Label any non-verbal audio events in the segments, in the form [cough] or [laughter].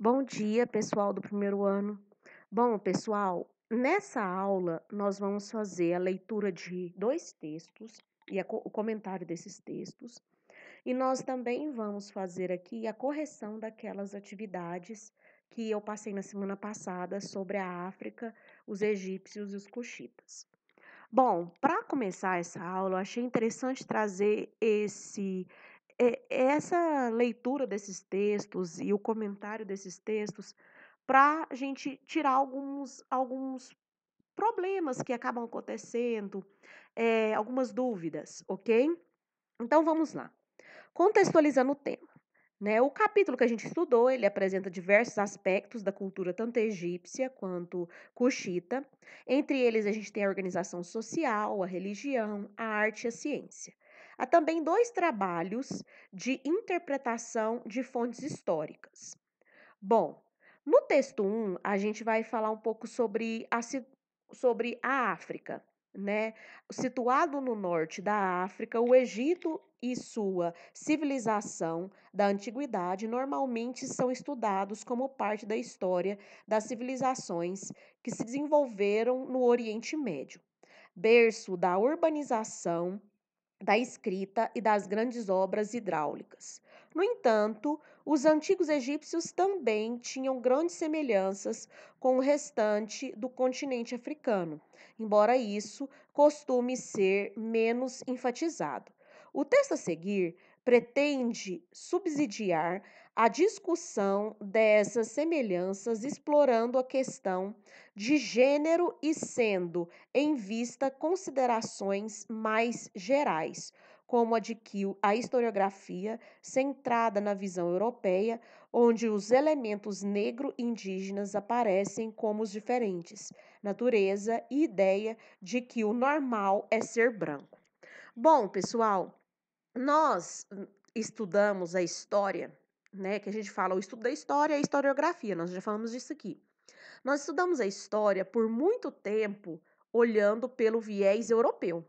Bom dia, pessoal do primeiro ano. Bom, pessoal, nessa aula nós vamos fazer a leitura de dois textos e a, o comentário desses textos. E nós também vamos fazer aqui a correção daquelas atividades que eu passei na semana passada sobre a África, os egípcios e os coxitas. Bom, para começar essa aula, eu achei interessante trazer esse é, essa leitura desses textos e o comentário desses textos para a gente tirar alguns, alguns problemas que acabam acontecendo, é, algumas dúvidas, ok? Então vamos lá. Contextualizando o tema. Né? O capítulo que a gente estudou, ele apresenta diversos aspectos da cultura tanto egípcia quanto cuxita. Entre eles, a gente tem a organização social, a religião, a arte e a ciência. Há também dois trabalhos de interpretação de fontes históricas. Bom, no texto 1, um, a gente vai falar um pouco sobre a, sobre a África. Né? Situado no norte da África, o Egito e sua civilização da antiguidade normalmente são estudados como parte da história das civilizações que se desenvolveram no Oriente Médio. Berço da urbanização, da escrita e das grandes obras hidráulicas. No entanto, os antigos egípcios também tinham grandes semelhanças com o restante do continente africano, embora isso costume ser menos enfatizado. O texto a seguir pretende subsidiar a discussão dessas semelhanças explorando a questão de gênero e sendo em vista considerações mais gerais, como a de que a historiografia, centrada na visão europeia, onde os elementos negro e indígenas aparecem como os diferentes, natureza e ideia de que o normal é ser branco. Bom, pessoal, nós hum, estudamos a história né? Que a gente fala o estudo da história e é a historiografia, nós já falamos disso aqui. Nós estudamos a história por muito tempo olhando pelo viés europeu.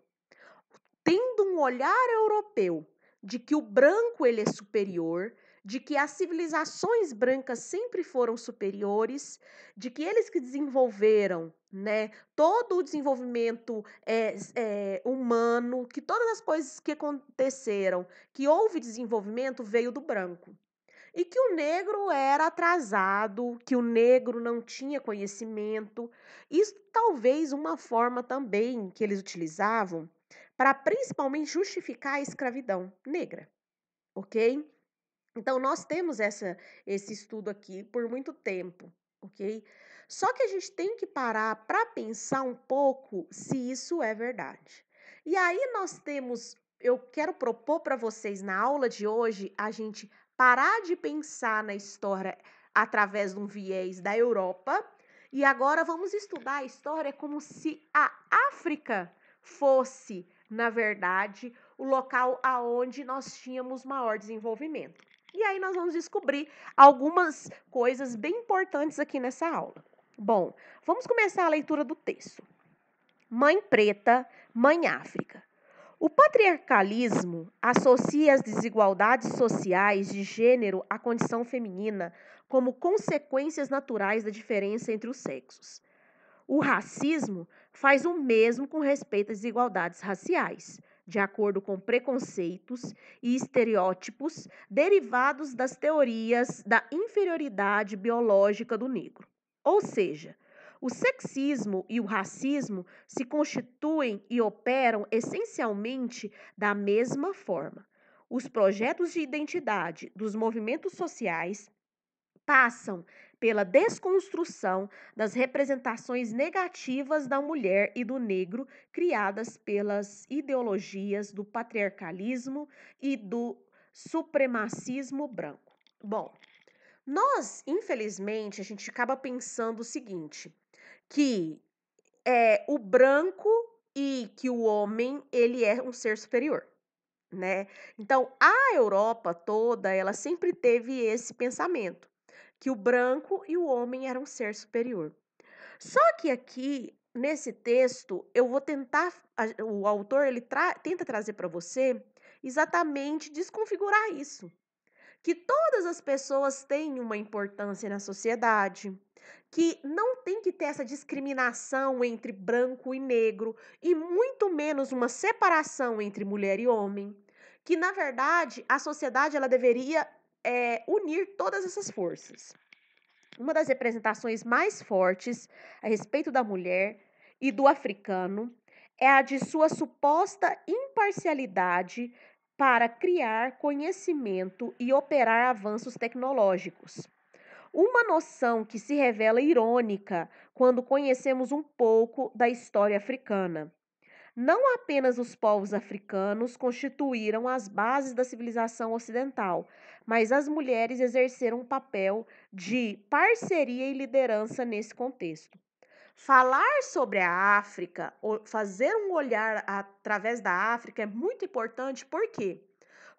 Tendo um olhar europeu de que o branco ele é superior, de que as civilizações brancas sempre foram superiores, de que eles que desenvolveram né, todo o desenvolvimento é, é, humano, que todas as coisas que aconteceram, que houve desenvolvimento, veio do branco e que o negro era atrasado, que o negro não tinha conhecimento. Isso talvez uma forma também que eles utilizavam para principalmente justificar a escravidão negra, ok? Então nós temos essa, esse estudo aqui por muito tempo, ok? Só que a gente tem que parar para pensar um pouco se isso é verdade. E aí nós temos, eu quero propor para vocês na aula de hoje a gente parar de pensar na história através de um viés da Europa e agora vamos estudar a história como se a África fosse, na verdade, o local aonde nós tínhamos maior desenvolvimento. E aí nós vamos descobrir algumas coisas bem importantes aqui nessa aula. Bom, vamos começar a leitura do texto. Mãe Preta, Mãe África. O patriarcalismo associa as desigualdades sociais de gênero à condição feminina como consequências naturais da diferença entre os sexos. O racismo faz o mesmo com respeito às desigualdades raciais, de acordo com preconceitos e estereótipos derivados das teorias da inferioridade biológica do negro. Ou seja, o sexismo e o racismo se constituem e operam essencialmente da mesma forma. Os projetos de identidade dos movimentos sociais passam pela desconstrução das representações negativas da mulher e do negro criadas pelas ideologias do patriarcalismo e do supremacismo branco. Bom, nós, infelizmente, a gente acaba pensando o seguinte: que é o branco e que o homem ele é um ser superior, né? Então a Europa toda ela sempre teve esse pensamento que o branco e o homem eram um ser superior. Só que aqui nesse texto eu vou tentar o autor ele tra tenta trazer para você exatamente desconfigurar isso que todas as pessoas têm uma importância na sociedade, que não tem que ter essa discriminação entre branco e negro e muito menos uma separação entre mulher e homem, que na verdade a sociedade ela deveria é, unir todas essas forças. Uma das representações mais fortes a respeito da mulher e do africano é a de sua suposta imparcialidade para criar conhecimento e operar avanços tecnológicos. Uma noção que se revela irônica quando conhecemos um pouco da história africana. Não apenas os povos africanos constituíram as bases da civilização ocidental, mas as mulheres exerceram um papel de parceria e liderança nesse contexto. Falar sobre a África, fazer um olhar através da África é muito importante, por quê?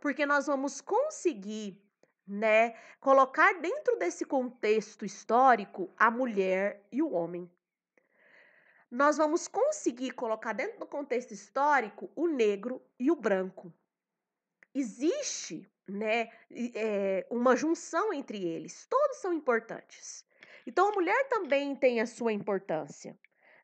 Porque nós vamos conseguir, né, colocar dentro desse contexto histórico a mulher e o homem. Nós vamos conseguir colocar dentro do contexto histórico o negro e o branco. Existe, né, é, uma junção entre eles, todos são importantes. Então a mulher também tem a sua importância,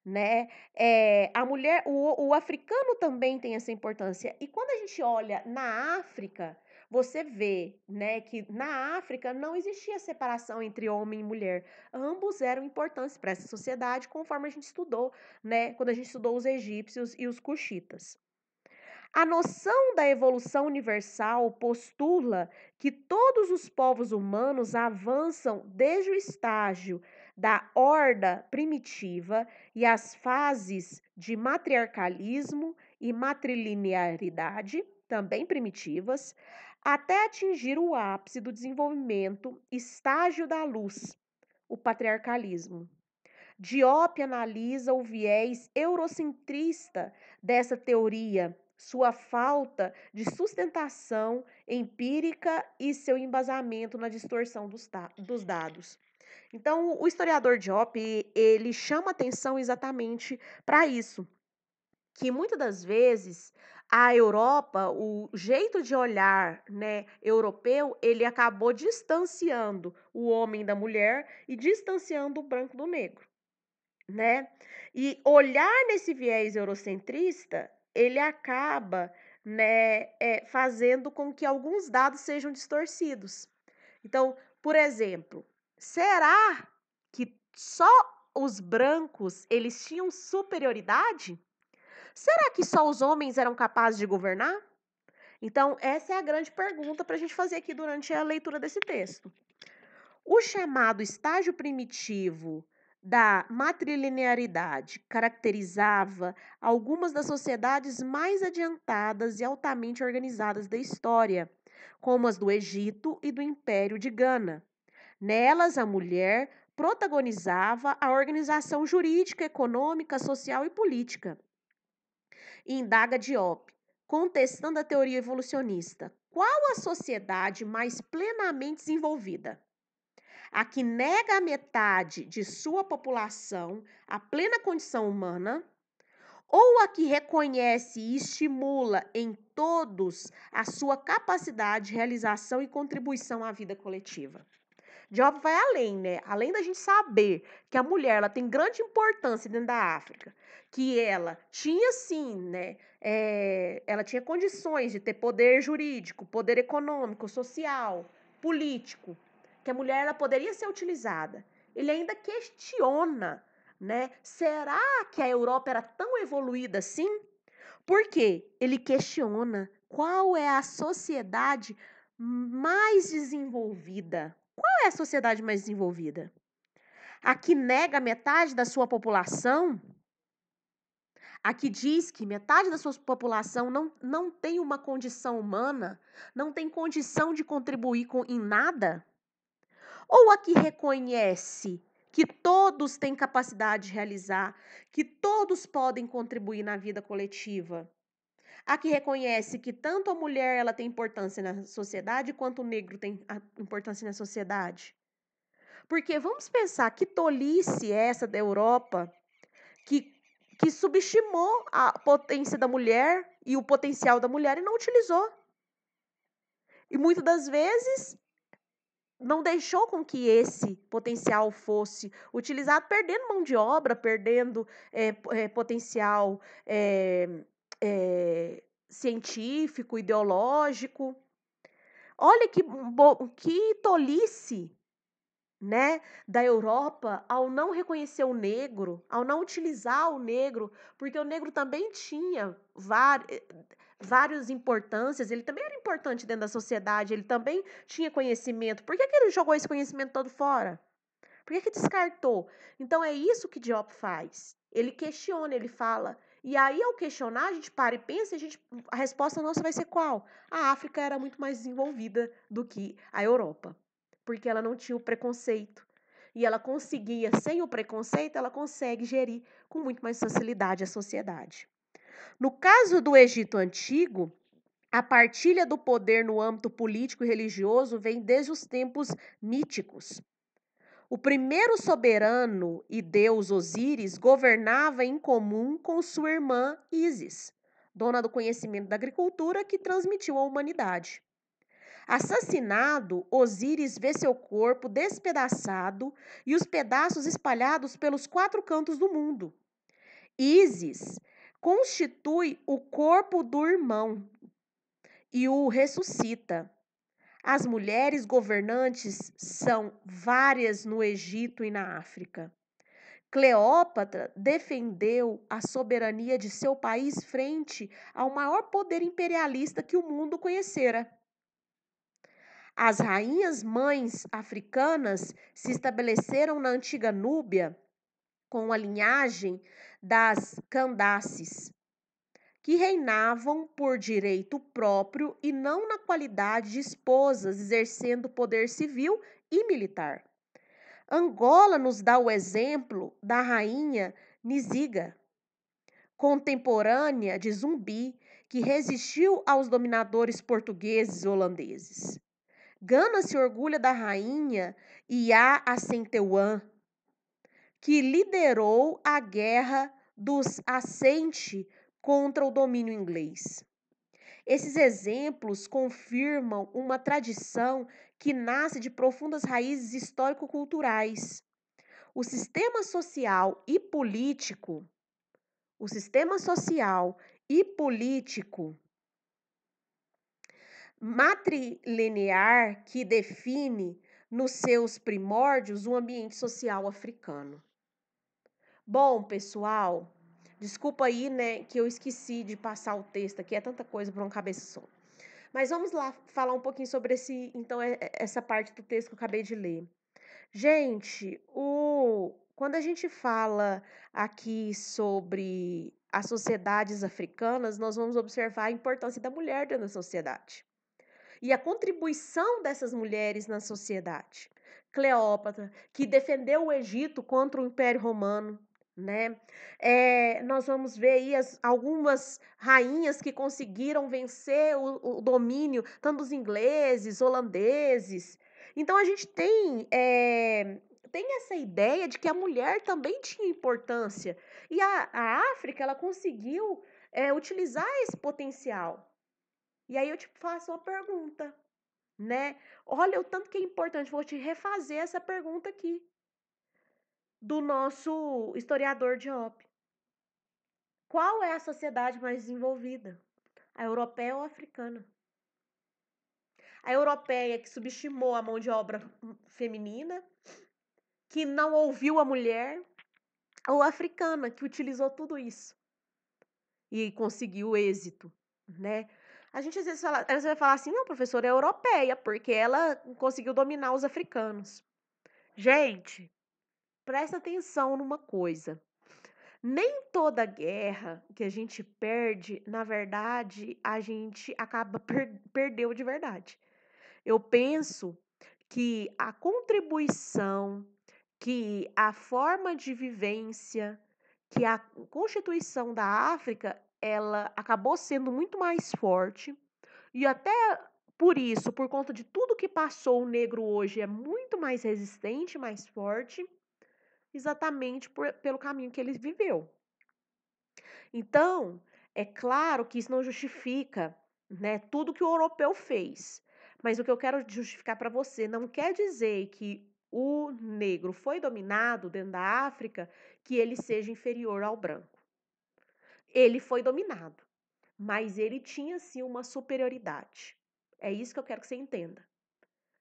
né? É, a mulher, o, o africano também tem essa importância. E quando a gente olha na África, você vê, né, que na África não existia separação entre homem e mulher. Ambos eram importantes para essa sociedade, conforme a gente estudou, né, quando a gente estudou os egípcios e os cuxitas. A noção da evolução universal postula que todos os povos humanos avançam desde o estágio da horda primitiva e as fases de matriarcalismo e matrilinearidade, também primitivas, até atingir o ápice do desenvolvimento, estágio da luz, o patriarcalismo. Diop analisa o viés eurocentrista dessa teoria sua falta de sustentação empírica e seu embasamento na distorção dos, dos dados. Então, o historiador Diop, ele chama atenção exatamente para isso, que muitas das vezes a Europa, o jeito de olhar, né, europeu, ele acabou distanciando o homem da mulher e distanciando o branco do negro, né? E olhar nesse viés eurocentrista ele acaba né, é, fazendo com que alguns dados sejam distorcidos. Então, por exemplo, será que só os brancos eles tinham superioridade? Será que só os homens eram capazes de governar? Então, essa é a grande pergunta para a gente fazer aqui durante a leitura desse texto. O chamado estágio primitivo da matrilinearidade caracterizava algumas das sociedades mais adiantadas e altamente organizadas da história, como as do Egito e do Império de Gana. Nelas, a mulher protagonizava a organização jurídica, econômica, social e política. indaga Diop, contestando a teoria evolucionista, qual a sociedade mais plenamente desenvolvida? a que nega a metade de sua população a plena condição humana, ou a que reconhece e estimula em todos a sua capacidade, realização e contribuição à vida coletiva. Job vai além, né? Além da gente saber que a mulher ela tem grande importância dentro da África, que ela tinha sim, né? É, ela tinha condições de ter poder jurídico, poder econômico, social, político, que a mulher ela poderia ser utilizada. Ele ainda questiona, né? Será que a Europa era tão evoluída assim? Por quê? ele questiona qual é a sociedade mais desenvolvida. Qual é a sociedade mais desenvolvida? A que nega metade da sua população? A que diz que metade da sua população não, não tem uma condição humana, não tem condição de contribuir com, em nada? ou a que reconhece que todos têm capacidade de realizar, que todos podem contribuir na vida coletiva? A que reconhece que tanto a mulher ela tem importância na sociedade quanto o negro tem importância na sociedade. Porque vamos pensar que tolice é essa da Europa que, que subestimou a potência da mulher e o potencial da mulher e não utilizou. E muitas das vezes não deixou com que esse potencial fosse utilizado, perdendo mão de obra, perdendo é, é, potencial é, científico, ideológico. Olha que, que tolice né, da Europa ao não reconhecer o negro, ao não utilizar o negro, porque o negro também tinha vários várias importâncias, ele também era importante dentro da sociedade, ele também tinha conhecimento. Por que, que ele jogou esse conhecimento todo fora? Por que, que descartou? Então é isso que Diop faz. Ele questiona, ele fala. E aí, ao questionar, a gente para e pensa, e a, gente, a resposta nossa vai ser qual? A África era muito mais desenvolvida do que a Europa, porque ela não tinha o preconceito. E ela conseguia, sem o preconceito, ela consegue gerir com muito mais facilidade a sociedade. No caso do Egito Antigo, a partilha do poder no âmbito político e religioso vem desde os tempos míticos. O primeiro soberano e deus Osíris governava em comum com sua irmã Ísis, dona do conhecimento da agricultura que transmitiu à humanidade. Assassinado, Osíris vê seu corpo despedaçado e os pedaços espalhados pelos quatro cantos do mundo. Ísis constitui o corpo do irmão e o ressuscita. As mulheres governantes são várias no Egito e na África. Cleópatra defendeu a soberania de seu país frente ao maior poder imperialista que o mundo conhecera. As rainhas mães africanas se estabeleceram na antiga Núbia com a linhagem das Candaces, que reinavam por direito próprio e não na qualidade de esposas, exercendo poder civil e militar. Angola nos dá o exemplo da rainha Nisiga, contemporânea de Zumbi, que resistiu aos dominadores portugueses e holandeses. Gana se orgulha da rainha Iá Acenteuan, que liderou a guerra dos assente contra o domínio inglês. Esses exemplos confirmam uma tradição que nasce de profundas raízes histórico-culturais. O sistema social e político, o sistema social e político matrilinear que define nos seus primórdios o ambiente social africano. Bom, pessoal, desculpa aí, né, que eu esqueci de passar o texto aqui, é tanta coisa para um cabeça só. Mas vamos lá falar um pouquinho sobre esse, então, é, é, essa parte do texto que eu acabei de ler. Gente, o quando a gente fala aqui sobre as sociedades africanas, nós vamos observar a importância da mulher dentro da sociedade e a contribuição dessas mulheres na sociedade. Cleópatra, que defendeu o Egito contra o Império Romano, né? É, nós vamos ver aí as, algumas rainhas que conseguiram vencer o, o, domínio, tanto dos ingleses, holandeses. Então a gente tem é, tem essa ideia de que a mulher também tinha importância e a, a África ela conseguiu é, utilizar esse potencial. E aí eu te faço uma pergunta, né? Olha o tanto que é importante. Vou te refazer essa pergunta aqui do nosso historiador de op. Qual é a sociedade mais desenvolvida? A europeia ou a africana? A europeia que subestimou a mão de obra feminina, que não ouviu a mulher, ou a africana que utilizou tudo isso e conseguiu êxito, né? A gente às vezes, fala, às vezes vai falar assim, não, professora é europeia, porque ela conseguiu dominar os africanos. Gente, presta atenção numa coisa. Nem toda guerra que a gente perde, na verdade, a gente acaba [laughs] per perdeu de verdade. Eu penso que a contribuição, que a forma de vivência, que a Constituição da África, ela acabou sendo muito mais forte e até por isso, por conta de tudo que passou, o negro hoje é muito mais resistente, mais forte exatamente por, pelo caminho que ele viveu. Então, é claro que isso não justifica né, tudo que o europeu fez. Mas o que eu quero justificar para você não quer dizer que o negro foi dominado dentro da África que ele seja inferior ao branco. Ele foi dominado, mas ele tinha sim uma superioridade. É isso que eu quero que você entenda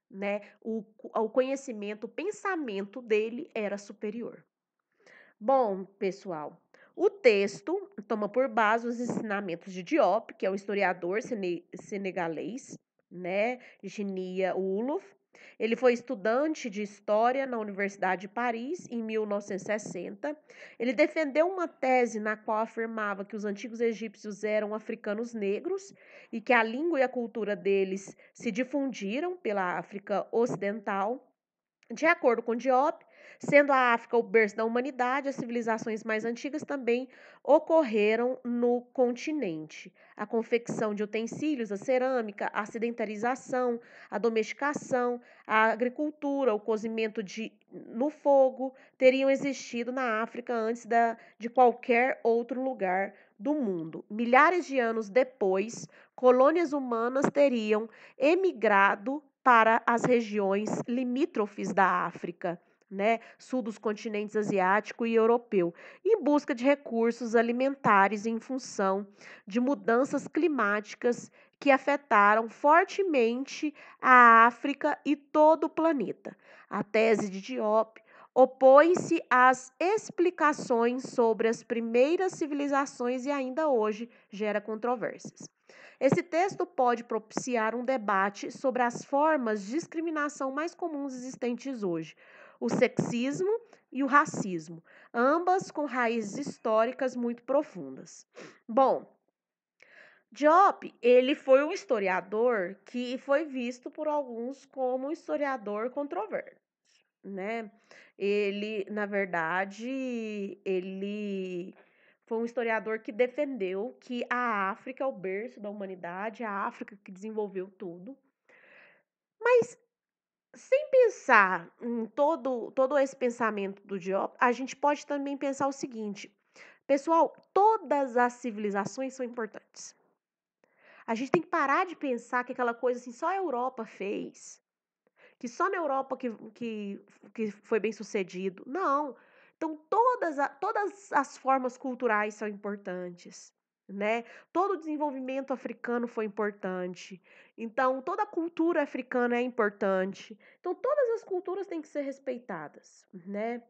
né? O, o conhecimento, o pensamento dele era superior. Bom, pessoal, o texto toma por base os ensinamentos de Diop, que é um historiador senegalês, né? Genia Uluf, ele foi estudante de História na Universidade de Paris em 1960. Ele defendeu uma tese na qual afirmava que os antigos egípcios eram africanos negros e que a língua e a cultura deles se difundiram pela África Ocidental. De acordo com Diop, Sendo a África o berço da humanidade, as civilizações mais antigas também ocorreram no continente. A confecção de utensílios, a cerâmica, a sedentarização, a domesticação, a agricultura, o cozimento de, no fogo teriam existido na África antes da, de qualquer outro lugar do mundo. Milhares de anos depois, colônias humanas teriam emigrado para as regiões limítrofes da África né, sul dos continentes asiático e europeu, em busca de recursos alimentares em função de mudanças climáticas que afetaram fortemente a África e todo o planeta. A tese de Diop opõe-se às explicações sobre as primeiras civilizações e ainda hoje gera controvérsias. Esse texto pode propiciar um debate sobre as formas de discriminação mais comuns existentes hoje, o sexismo e o racismo, ambas com raízes históricas muito profundas. Bom, Diop, ele foi um historiador que foi visto por alguns como um historiador controverso, né? Ele, na verdade, ele foi um historiador que defendeu que a África é o berço da humanidade, a África que desenvolveu tudo. Mas sem pensar em todo, todo esse pensamento do Diop, a gente pode também pensar o seguinte: pessoal, todas as civilizações são importantes. A gente tem que parar de pensar que aquela coisa assim só a Europa fez, que só na Europa que, que, que foi bem sucedido. Não. Então, todas, a, todas as formas culturais são importantes né? Todo o desenvolvimento africano foi importante. Então, toda a cultura africana é importante. Então, todas as culturas têm que ser respeitadas, né?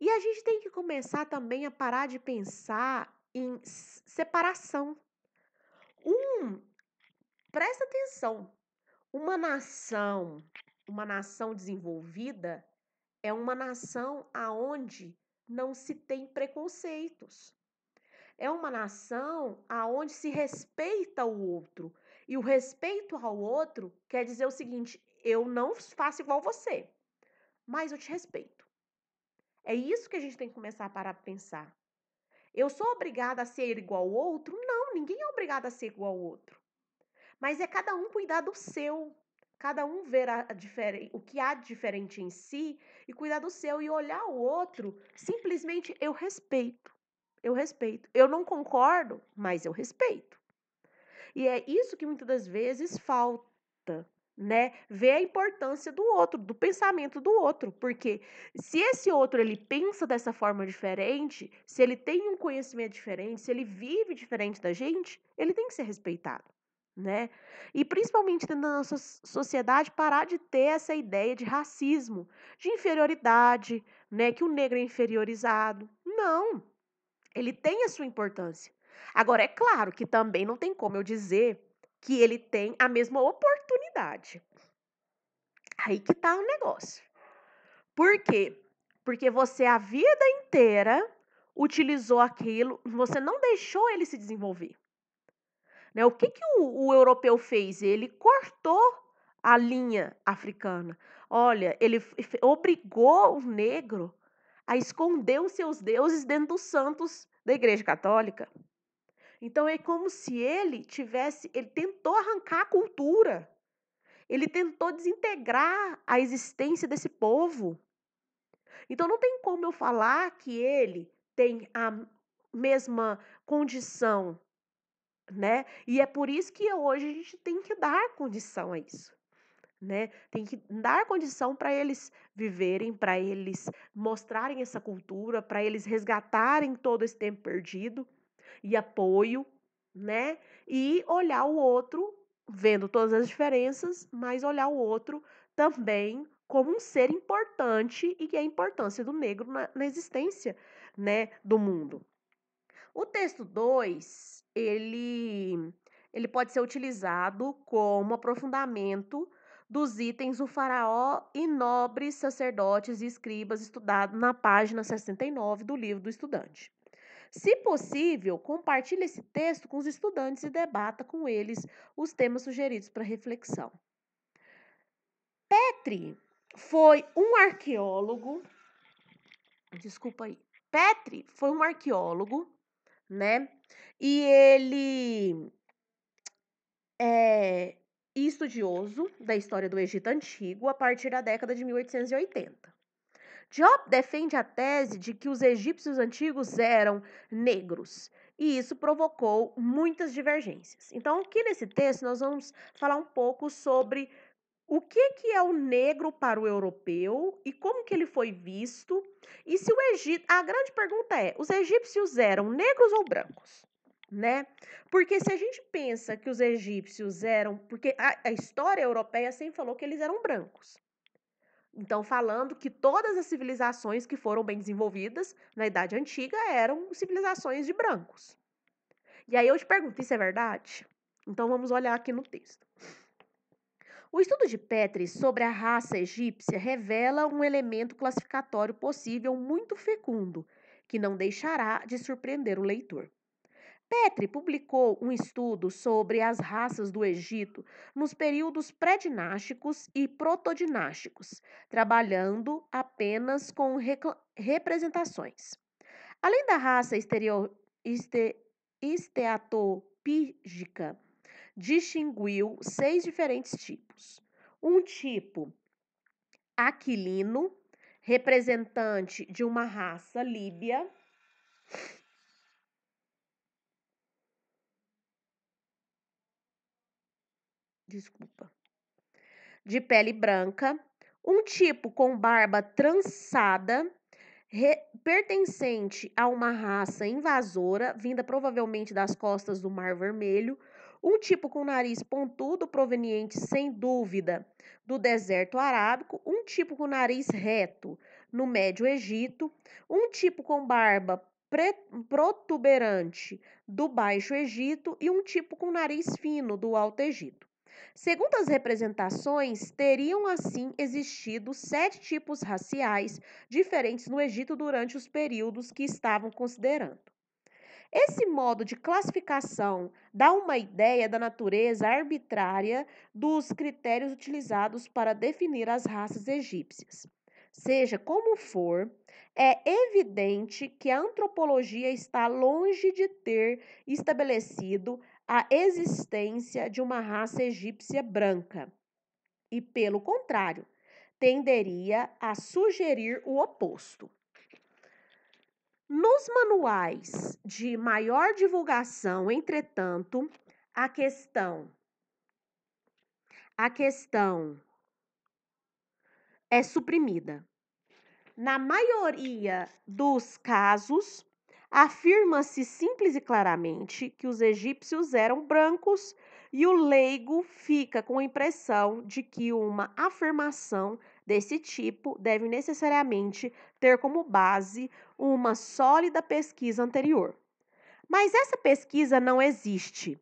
E a gente tem que começar também a parar de pensar em separação. Um, presta atenção. Uma nação, uma nação desenvolvida é uma nação aonde não se tem preconceitos é uma nação aonde se respeita o outro. E o respeito ao outro quer dizer o seguinte: eu não faço igual você, mas eu te respeito. É isso que a gente tem que começar a parar pensar. Eu sou obrigada a ser igual ao outro? Não, ninguém é obrigado a ser igual ao outro. Mas é cada um cuidar do seu, cada um ver a, a o que há de diferente em si e cuidar do seu e olhar o outro simplesmente eu respeito. Eu respeito. Eu não concordo, mas eu respeito. E é isso que muitas das vezes falta, né? Ver a importância do outro, do pensamento do outro, porque se esse outro ele pensa dessa forma diferente, se ele tem um conhecimento diferente, se ele vive diferente da gente, ele tem que ser respeitado. Né? E principalmente dentro da nossa sociedade parar de ter essa ideia de racismo, de inferioridade, né, que o negro é inferiorizado. Não, ele tem a sua importância. Agora, é claro que também não tem como eu dizer que ele tem a mesma oportunidade. Aí que tá o negócio. Por quê? Porque você a vida inteira utilizou aquilo, você não deixou ele se desenvolver. Né? O que, que o, o europeu fez? Ele cortou a linha africana. Olha, ele obrigou o negro a esconder os seus deuses dentro dos santos da Igreja Católica. Então é como se ele tivesse, ele tentou arrancar a cultura. Ele tentou desintegrar a existência desse povo. Então não tem como eu falar que ele tem a mesma condição, né? E é por isso que hoje a gente tem que dar condição a isso né? Tem que dar condição para eles viverem, para eles mostrarem essa cultura, para eles resgatarem todo esse tempo perdido e apoio, né? E olhar o outro, vendo todas as diferenças, mas olhar o outro também como um ser importante e que é a importância do negro na, na existência, né, do mundo. O texto 2, ele ele pode ser utilizado como aprofundamento dos itens o faraó e nobres sacerdotes e escribas estudado na página 69 do livro do estudante. Se possível, compartilhe esse texto com os estudantes e debata com eles os temas sugeridos para reflexão. Petri foi um arqueólogo. Desculpa aí. Petri foi um arqueólogo, né? E ele é, e estudioso da história do Egito Antigo a partir da década de 1880. Job defende a tese de que os egípcios antigos eram negros, e isso provocou muitas divergências. Então, aqui nesse texto, nós vamos falar um pouco sobre o que, que é o negro para o europeu e como que ele foi visto. E se o Egito. A grande pergunta é: os egípcios eram negros ou brancos? né? Porque se a gente pensa que os egípcios eram, porque a, a história europeia sempre falou que eles eram brancos. Então, falando que todas as civilizações que foram bem desenvolvidas na Idade Antiga eram civilizações de brancos. E aí eu te pergunto, isso é verdade? Então vamos olhar aqui no texto. O estudo de Petri sobre a raça egípcia revela um elemento classificatório possível muito fecundo, que não deixará de surpreender o leitor. Petri publicou um estudo sobre as raças do Egito nos períodos pré-dinásticos e protodinásticos, trabalhando apenas com representações. Além da raça estereo, este, esteatopígica, distinguiu seis diferentes tipos. Um tipo aquilino, representante de uma raça líbia desculpa, de pele branca, um tipo com barba trançada, pertencente a uma raça invasora, vinda provavelmente das costas do Mar Vermelho, um tipo com nariz pontudo, proveniente sem dúvida do deserto arábico, um tipo com nariz reto no Médio Egito, um tipo com barba protuberante do Baixo Egito e um tipo com nariz fino do Alto Egito. Segundo as representações, teriam assim existido sete tipos raciais diferentes no Egito durante os períodos que estavam considerando. Esse modo de classificação dá uma ideia da natureza arbitrária dos critérios utilizados para definir as raças egípcias. Seja como for, é evidente que a antropologia está longe de ter estabelecido a existência de uma raça egípcia branca e, pelo contrário, tenderia a sugerir o oposto. Nos manuais de maior divulgação, entretanto, a questão a questão é suprimida. Na maioria dos casos, afirma-se simples e claramente que os egípcios eram brancos e o leigo fica com a impressão de que uma afirmação desse tipo deve necessariamente ter como base uma sólida pesquisa anterior. Mas essa pesquisa não existe.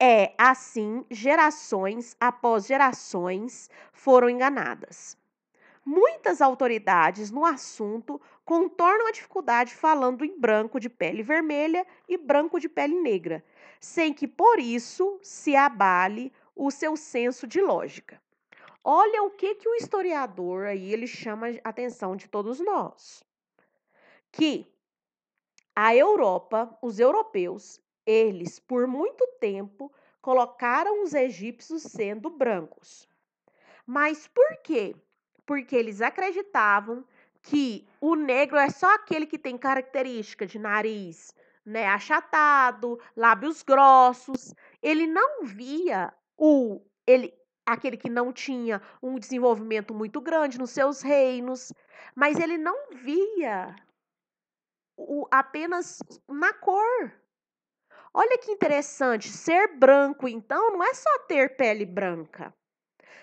É assim, gerações após gerações foram enganadas. Muitas autoridades no assunto contornam a dificuldade falando em branco de pele vermelha e branco de pele negra, sem que por isso se abale o seu senso de lógica. Olha o que, que o historiador aí ele chama a atenção de todos nós. Que a Europa, os europeus, eles por muito tempo colocaram os egípcios sendo brancos. Mas por quê? porque eles acreditavam que o negro é só aquele que tem característica de nariz né, achatado, lábios grossos. Ele não via o ele aquele que não tinha um desenvolvimento muito grande nos seus reinos, mas ele não via o, apenas na cor. Olha que interessante, ser branco então não é só ter pele branca.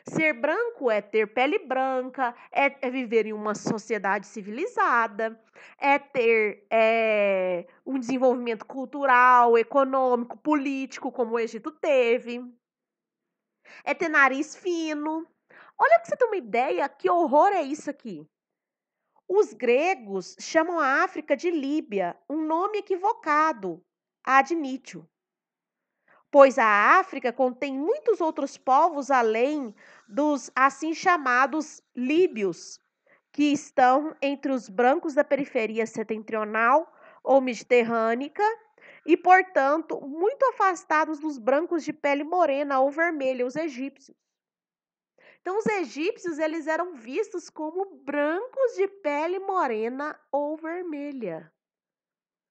Ser branco é ter pele branca, é, é, viver em uma sociedade civilizada, é ter é, um desenvolvimento cultural, econômico, político, como o Egito teve, é ter nariz fino. Olha para você ter uma ideia, que horror é isso aqui. Os gregos chamam a África de Líbia, um nome equivocado, Adnítio pois a África contém muitos outros povos além dos assim chamados líbios, que estão entre os brancos da periferia setentrional ou mediterrânica e, portanto, muito afastados dos brancos de pele morena ou vermelha, os egípcios. Então, os egípcios eles eram vistos como brancos de pele morena ou vermelha.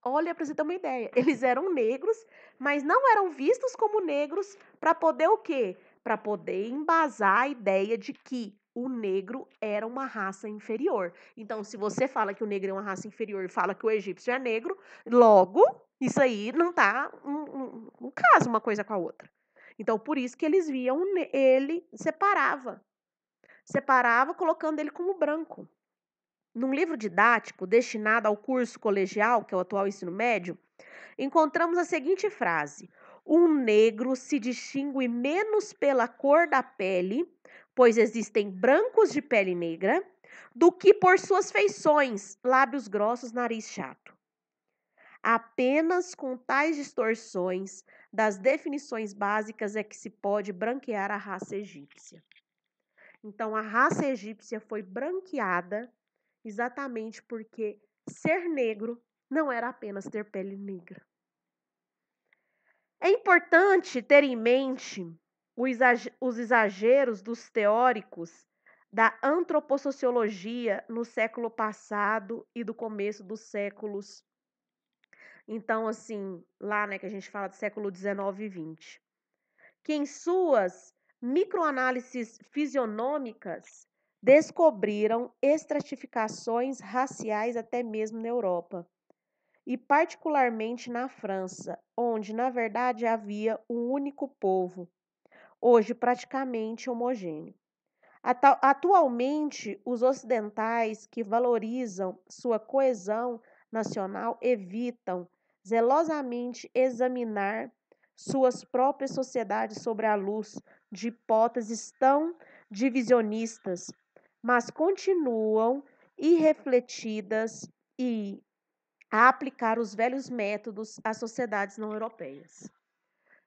Olha, para você ter uma ideia, eles eram negros, mas não eram vistos como negros para poder o quê? Para poder embasar a ideia de que o negro era uma raça inferior. Então, se você fala que o negro é uma raça inferior e fala que o egípcio é negro, logo, isso aí não está um, um, um caso uma coisa com a outra. Então, por isso que eles viam ele, separava. Separava colocando ele como branco. Num livro didático destinado ao curso colegial, que é o atual ensino médio, encontramos a seguinte frase: Um negro se distingue menos pela cor da pele, pois existem brancos de pele negra, do que por suas feições, lábios grossos, nariz chato. Apenas com tais distorções das definições básicas é que se pode branquear a raça egípcia. Então, a raça egípcia foi branqueada exatamente porque ser negro não era apenas ter pele negra. É importante ter em mente os exageros dos teóricos da antropossociologia no século passado e do começo dos séculos. Então, assim, lá né, que a gente fala do século XIX e XX, que em suas microanálises fisionômicas descobriram estratificações raciais até mesmo na Europa, e particularmente na França, onde na verdade havia um único povo, hoje praticamente homogêneo. Atualmente, os ocidentais que valorizam sua coesão nacional evitam zelosamente examinar suas próprias sociedades sobre a luz de hipóteses tão divisionistas mas continuam irrefletidas e a aplicar os velhos métodos às sociedades não europeias.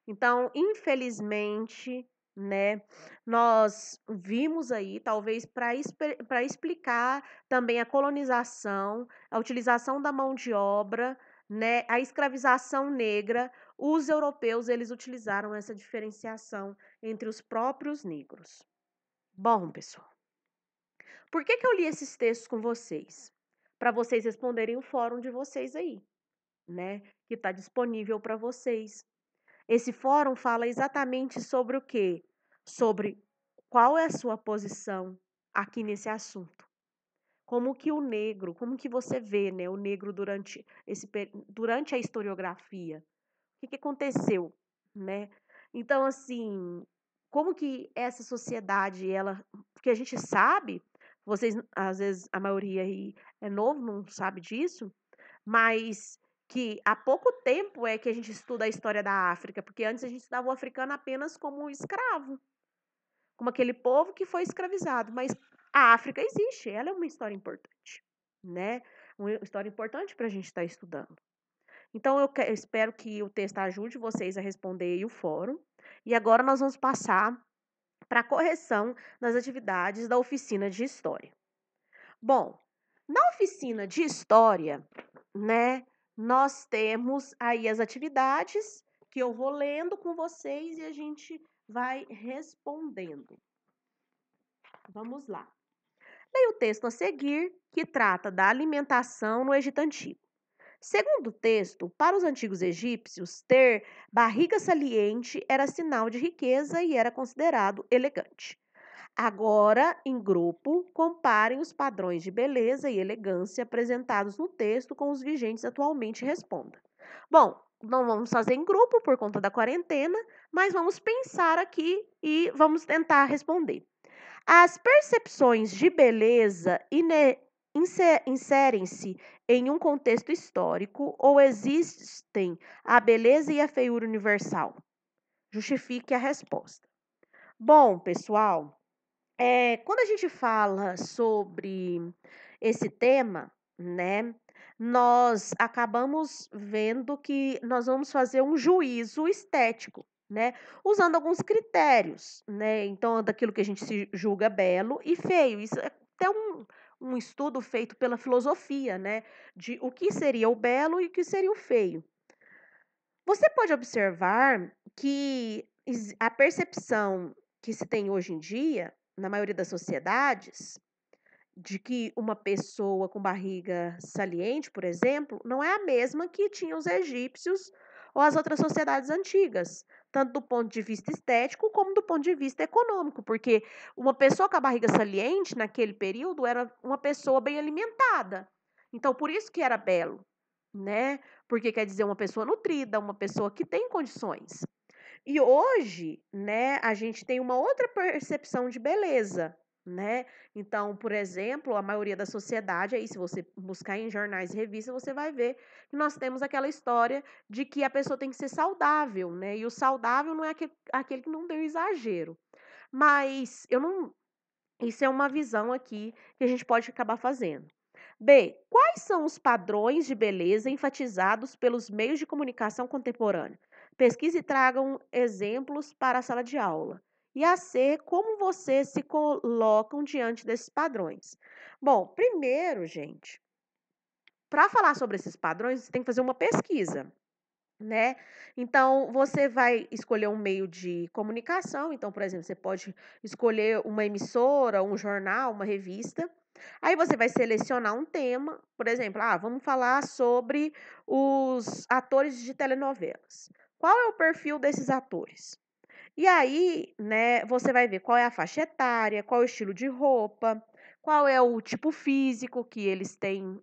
Então, infelizmente, né, nós vimos aí, talvez para explicar também a colonização, a utilização da mão de obra, né, a escravização negra, os europeus eles utilizaram essa diferenciação entre os próprios negros. Bom, pessoal, por que, que eu li esses textos com vocês? Para vocês responderem o fórum de vocês aí, né? Que está disponível para vocês. Esse fórum fala exatamente sobre o quê? Sobre qual é a sua posição aqui nesse assunto. Como que o negro, como que você vê né, o negro durante, esse, durante a historiografia? O que, que aconteceu? Né? Então, assim, como que essa sociedade, ela. Porque a gente sabe vocês, às vezes, a maioria aí é novo, não sabe disso, mas que há pouco tempo é que a gente estuda a história da África, porque antes a gente estudava o africano apenas como escravo, como aquele povo que foi escravizado, mas a África existe, ela é uma história importante, né? Uma história importante para a gente estar tá estudando. Então, eu, que, eu espero que o texto ajude vocês a responder o fórum. E agora nós vamos passar para correção nas atividades da oficina de história. Bom, na oficina de história, né, nós temos aí as atividades que eu vou lendo com vocês e a gente vai respondendo. Vamos lá. Leia o texto a seguir, que trata da alimentação no Egito Antigo. Segundo o texto, para os antigos egípcios, ter barriga saliente era sinal de riqueza e era considerado elegante. Agora, em grupo, comparem os padrões de beleza e elegância apresentados no texto com os vigentes atualmente e responda. Bom, não vamos fazer em grupo por conta da quarentena, mas vamos pensar aqui e vamos tentar responder. As percepções de beleza inserem-se em um contexto histórico ou existem a beleza e a feiura universal? Justifique a resposta. Bom, pessoal, é, quando a gente fala sobre esse tema, né, nós acabamos vendo que nós vamos fazer um juízo estético, né, usando alguns critérios, né, então daquilo que a gente se julga belo e feio. Isso é até um, um estudo feito pela filosofia, né, de o que seria o belo e o que seria o feio. Você pode observar que a percepção que se tem hoje em dia, na maioria das sociedades, de que uma pessoa com barriga saliente, por exemplo, não é a mesma que tinham os egípcios ou as outras sociedades antigas, tanto do ponto de vista estético como do ponto de vista econômico, porque uma pessoa com a barriga saliente naquele período era uma pessoa bem alimentada. Então, por isso que era belo, né? Porque quer dizer uma pessoa nutrida, uma pessoa que tem condições. E hoje, né, a gente tem uma outra percepção de beleza, né? Então, por exemplo, a maioria da sociedade, aí se você buscar em jornais e revistas, você vai ver que nós temos aquela história de que a pessoa tem que ser saudável, né? E o saudável não é aquele, aquele que não tem o exagero. Mas eu não. Isso é uma visão aqui que a gente pode acabar fazendo. B. Quais são os padrões de beleza enfatizados pelos meios de comunicação contemporânea? Pesquise e tragam exemplos para a sala de aula e a ser como vocês se colocam diante desses padrões. Bom, primeiro, gente, para falar sobre esses padrões, você tem que fazer uma pesquisa. Né? Então, você vai escolher um meio de comunicação. Então, por exemplo, você pode escolher uma emissora, um jornal, uma revista. Aí você vai selecionar um tema, por exemplo, ah, vamos falar sobre os atores de telenovelas. Qual é o perfil desses atores? E aí, né, você vai ver qual é a faixa etária, qual é o estilo de roupa, qual é o tipo físico que eles têm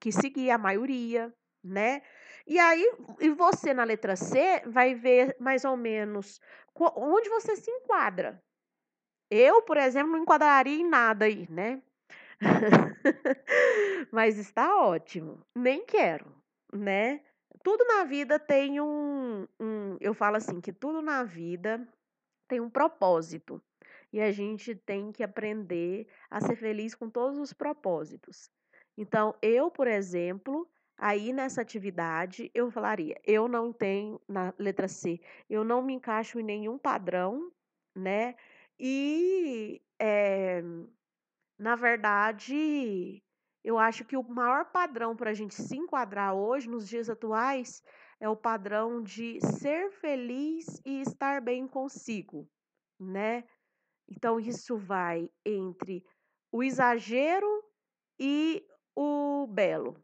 que seguir, a maioria, né? E aí, e você na letra C vai ver mais ou menos onde você se enquadra. Eu, por exemplo, não enquadraria em nada aí, né? [laughs] Mas está ótimo. Nem quero, né? tudo na vida tem um, um. Eu falo assim, que tudo na vida tem um propósito. E a gente tem que aprender a ser feliz com todos os propósitos. Então, eu, por exemplo, aí nessa atividade, eu falaria: eu não tenho, na letra C, eu não me encaixo em nenhum padrão, né? E, é, na verdade, eu acho que o maior padrão para a gente se enquadrar hoje, nos dias atuais, é o padrão de ser feliz e estar bem consigo, né? Então, isso vai entre o exagero e o belo.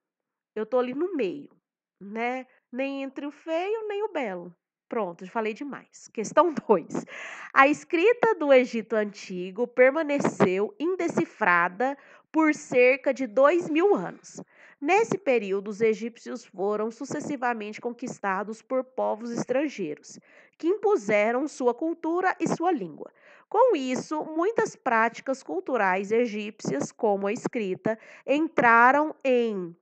Eu tô ali no meio, né? Nem entre o feio, nem o belo. Pronto, já falei demais. Questão 2. [laughs] A escrita do Egito Antigo permaneceu indecifrada por cerca de dois mil anos. Nesse período, os egípcios foram sucessivamente conquistados por povos estrangeiros, que impuseram sua cultura e sua língua. Com isso, muitas práticas culturais egípcias, como a escrita, entraram em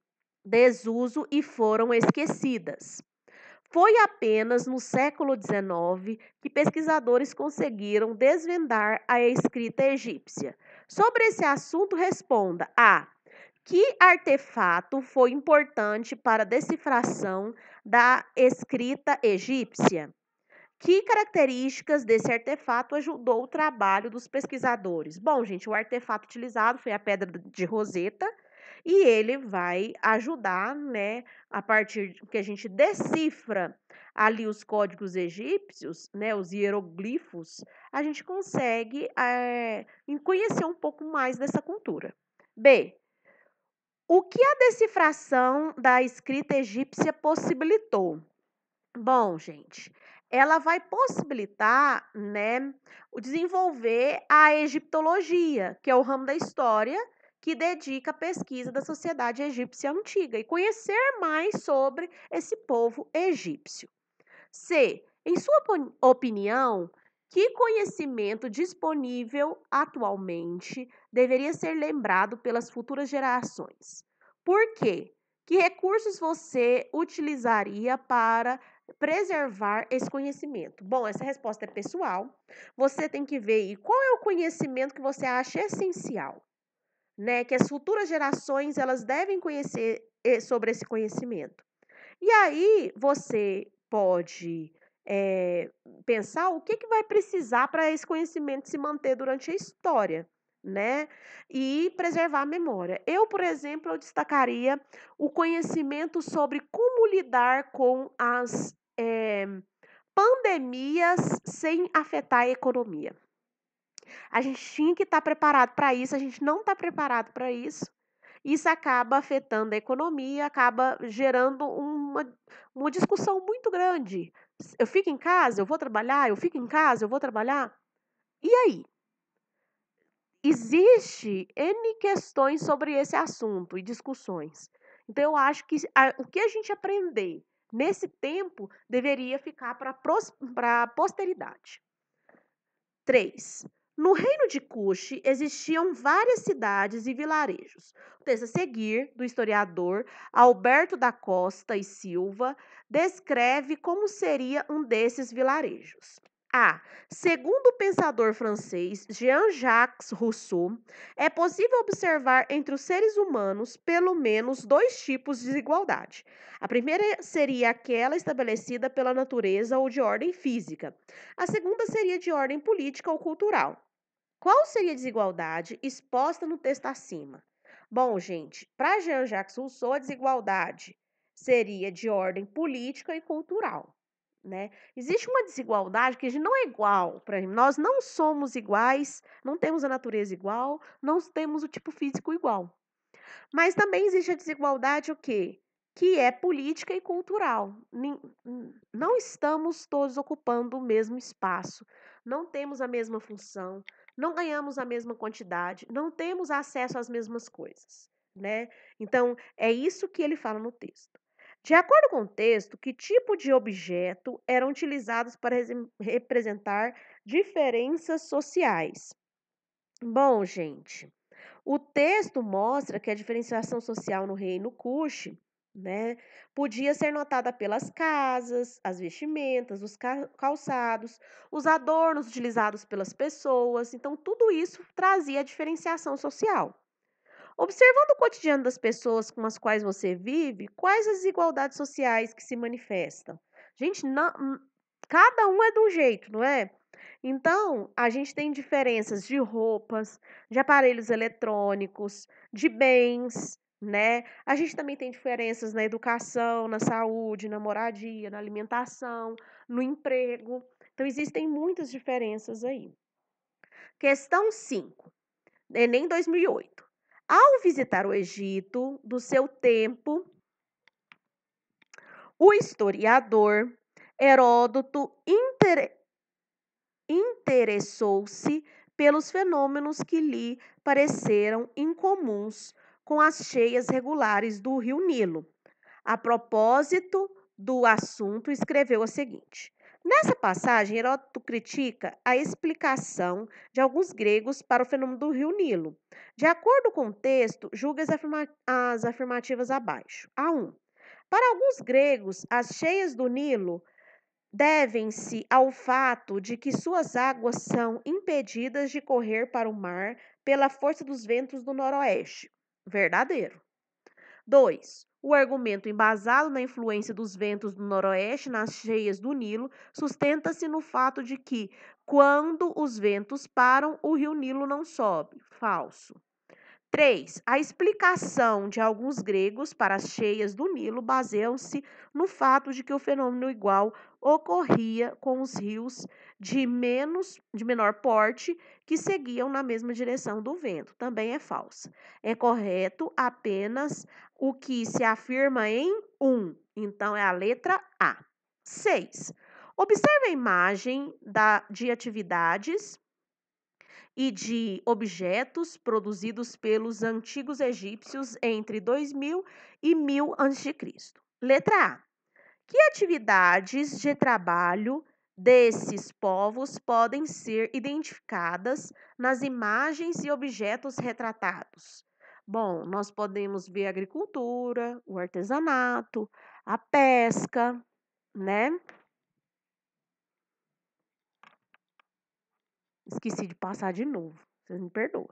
desuso e foram esquecidas. Foi apenas no século XIX que pesquisadores conseguiram desvendar a escrita egípcia, Sobre esse assunto, responda: A. Que artefato foi importante para a decifração da escrita egípcia? Que características desse artefato ajudou o trabalho dos pesquisadores? Bom, gente, o artefato utilizado foi a pedra de Roseta e ele vai ajudar, né, a partir que a gente decifra ali os códigos egípcios, né, os hieroglifos, a gente consegue é, conhecer um pouco mais dessa cultura. B. O que a decifração da escrita egípcia possibilitou? Bom, gente, ela vai possibilitar, né, o desenvolver a egiptologia, que é o ramo da história que dedica à pesquisa da sociedade egípcia antiga e conhecer mais sobre esse povo egípcio. C. Em sua opinião, que conhecimento disponível atualmente deveria ser lembrado pelas futuras gerações? Por quê? Que recursos você utilizaria para preservar esse conhecimento? Bom, essa resposta é pessoal. Você tem que ver qual é o conhecimento que você acha essencial, né? Que as futuras gerações elas devem conhecer eh, sobre esse conhecimento. E aí você pode é, pensar o que, que vai precisar para esse conhecimento se manter durante a história, né? E preservar a memória. Eu, por exemplo, eu destacaria o conhecimento sobre como lidar com as é, pandemias sem afetar a economia. A gente tinha que estar tá preparado para isso, a gente não está preparado para isso. Isso acaba afetando a economia, acaba gerando uma, uma discussão muito grande. Eu fico em casa, eu vou trabalhar, eu fico em casa, eu vou trabalhar. E aí? Existe N questões sobre esse assunto e discussões. Então, eu acho que a, o que a gente aprender nesse tempo deveria ficar para a posteridade. Três. No reino de Cuxi existiam várias cidades e vilarejos. O texto a seguir, do historiador Alberto da Costa e Silva, descreve como seria um desses vilarejos. A. Segundo o pensador francês Jean-Jacques Rousseau, é possível observar entre os seres humanos pelo menos dois tipos de desigualdade. A primeira seria aquela estabelecida pela natureza ou de ordem física. A segunda seria de ordem política ou cultural. Qual seria a desigualdade exposta no texto acima? Bom, gente, para Jean-Jacques Rousseau, a desigualdade seria de ordem política e cultural. Né? Existe uma desigualdade que não é igual para nós não somos iguais, não temos a natureza igual, não temos o tipo físico igual. Mas também existe a desigualdade o quê? Que é política e cultural. Hum, não estamos todos ocupando o mesmo espaço, não temos a mesma função, não ganhamos a mesma quantidade, não temos acesso às mesmas coisas, né? Então, é isso que ele fala no texto. De acordo com o texto, que tipo de objeto eram utilizados para representar diferenças sociais? Bom, gente, o texto mostra que a diferenciação social no reino Cuxi né? Podia ser notada pelas casas, as vestimentas, os calçados, os adornos utilizados pelas pessoas. Então, tudo isso trazia a diferenciação social. Observando o cotidiano das pessoas com as quais você vive, quais as desigualdades sociais que se manifestam? Gente, não, hum, cada um é de um jeito, não é? Então, a gente tem diferenças de roupas, de aparelhos eletrônicos, de bens, né? A gente também tem diferenças na educação, na saúde, na moradia, na alimentação, no emprego. Então, existem muitas diferenças aí. Questão 5, Enem 2008. Ao visitar o Egito, do seu tempo, o historiador Heródoto inter... interessou-se pelos fenômenos que lhe pareceram incomuns com as cheias regulares do rio Nilo. A propósito do assunto, escreveu o seguinte: Nessa passagem, Heródoto critica a explicação de alguns gregos para o fenômeno do rio Nilo. De acordo com o texto, julga as, afirma as afirmativas abaixo. A1. Para alguns gregos, as cheias do Nilo devem-se ao fato de que suas águas são impedidas de correr para o mar pela força dos ventos do noroeste verdadeiro. 2. O argumento embasado na influência dos ventos do noroeste nas cheias do Nilo sustenta-se no fato de que, quando os ventos param, o rio Nilo não sobe. Falso. 3. A explicação de alguns gregos para as cheias do Nilo baseiam-se no fato de que o fenômeno igual ocorria com os rios de, menos, de menor porte que seguiam na mesma direção do vento. Também é falsa. É correto apenas o que se afirma em 1. Um, então é a letra A. 6. Observe a imagem da, de atividades e de objetos produzidos pelos antigos egípcios entre 2000 e 1000 a.C. Letra A. Que atividades de trabalho desses povos podem ser identificadas nas imagens e objetos retratados? Bom, nós podemos ver a agricultura, o artesanato, a pesca, né? Esqueci de passar de novo, vocês me perdoam.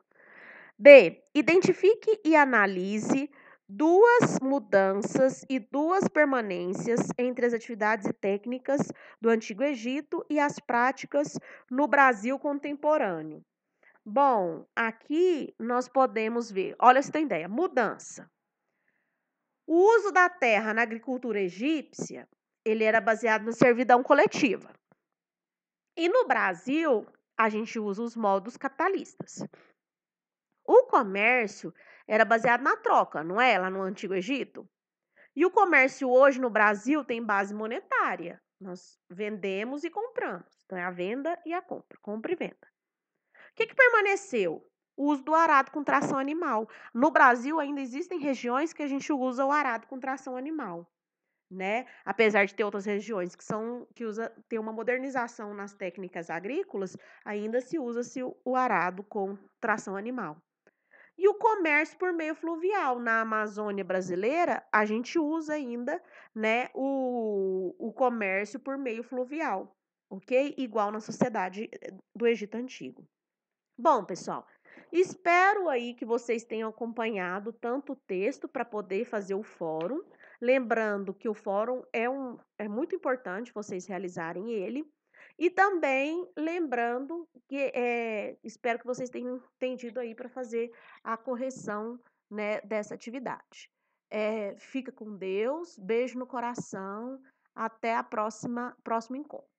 B. Identifique e analise duas mudanças e duas permanências entre as atividades e técnicas do Antigo Egito e as práticas no Brasil contemporâneo. Bom, aqui nós podemos ver, olha se tem ideia, mudança. O uso da terra na agricultura egípcia, ele era baseado na servidão coletiva. E no Brasil, a gente usa os modos capitalistas. O comércio era baseado na troca, não é? Lá no Antigo Egito. E o comércio hoje no Brasil tem base monetária. Nós vendemos e compramos. Então, é a venda e a compra, compra e venda. O que, que permaneceu? O uso do arado com tração animal. No Brasil, ainda existem regiões que a gente usa o arado com tração animal né? Apesar de ter outras regiões que são que usa tem uma modernização nas técnicas agrícolas, ainda se usa se o, o arado com tração animal. E o comércio por meio fluvial na Amazônia brasileira, a gente usa ainda, né, o, o comércio por meio fluvial, ok? Igual na sociedade eh, do Egito antigo. Bom, pessoal, espero aí que vocês tenham acompanhado tanto o texto para poder fazer o fórum Lembrando que o fórum é, um, é muito importante vocês realizarem ele. E também lembrando que é, espero que vocês tenham entendido aí para fazer a correção né, dessa atividade. É, fica com Deus, beijo no coração, até a próxima próximo encontro.